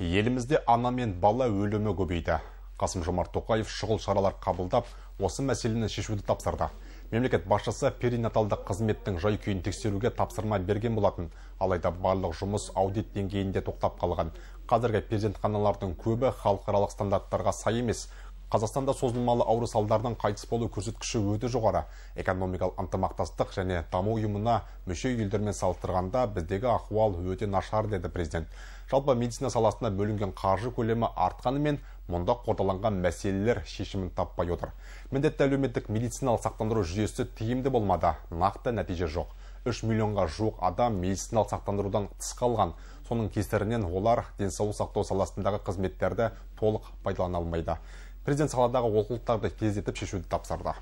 елімізде ана мен бала өлімі көбейді қасым жомарт тоқаев шұғыл шаралар қабылдап осы мәселені шешуді тапсырды мемлекет басшысы перинаталдық қызметтің жай күйін тексеруге тапсырма берген болатын алайда барлық жұмыс аудит деңгейінде тоқтап қалған қазіргі перзентханалардың көбі халықаралық стандарттарға сай емес қазақстанда созылмалы ауру салдарынан қайтыс болу көрсеткіші өте жоғары экономикалық ынтымақтастық және даму ұйымына мүше елдермен салыстырғанда біздегі ахуал өте нашар деді президент жалпы медицина саласына бөлінген қаржы көлемі артқанымен мұнда қордаланған мәселелер шешімін таппай отыр міндетті әлеуметтік медициналық сақтандыру жүйесі тиімді болмады нақты нәтиже жоқ үш миллионға жуық адам медициналық сақтандырудан тыс қалған соның кесірінен олар денсаулық сақтау саласындағы қызметтерді толық пайдалана алмайды президент саладағы олқылықтарды тездетіп шешуді тапсырды